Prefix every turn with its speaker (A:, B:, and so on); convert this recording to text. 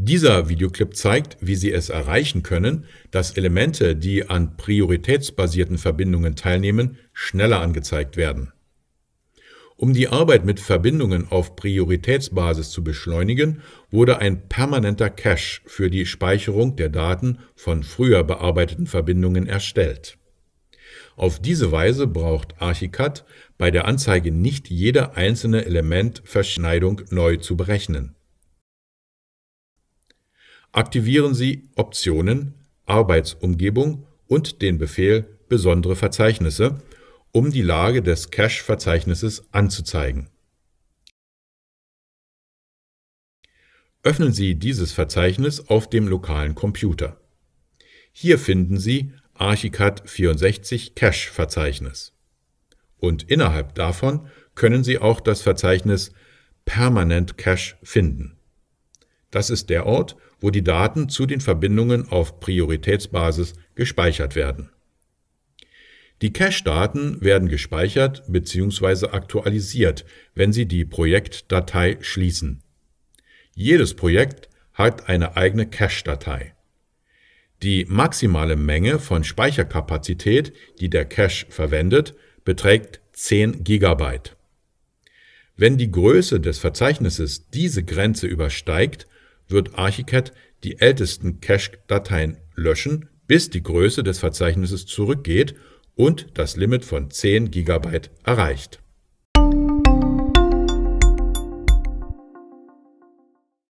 A: Dieser Videoclip zeigt, wie Sie es erreichen können, dass Elemente, die an prioritätsbasierten Verbindungen teilnehmen, schneller angezeigt werden. Um die Arbeit mit Verbindungen auf Prioritätsbasis zu beschleunigen, wurde ein permanenter Cache für die Speicherung der Daten von früher bearbeiteten Verbindungen erstellt. Auf diese Weise braucht Archicad bei der Anzeige nicht jede einzelne Elementverschneidung neu zu berechnen aktivieren Sie Optionen, Arbeitsumgebung und den Befehl Besondere Verzeichnisse, um die Lage des Cache-Verzeichnisses anzuzeigen. Öffnen Sie dieses Verzeichnis auf dem lokalen Computer. Hier finden Sie Archicad 64 Cache-Verzeichnis. Und innerhalb davon können Sie auch das Verzeichnis Permanent Cache finden. Das ist der Ort, wo die Daten zu den Verbindungen auf Prioritätsbasis gespeichert werden. Die Cache-Daten werden gespeichert bzw. aktualisiert, wenn Sie die Projektdatei schließen. Jedes Projekt hat eine eigene Cache-Datei. Die maximale Menge von Speicherkapazität, die der Cache verwendet, beträgt 10 GB. Wenn die Größe des Verzeichnisses diese Grenze übersteigt, wird Archicad die ältesten Cache-Dateien löschen, bis die Größe des Verzeichnisses zurückgeht und das Limit von 10 GB erreicht.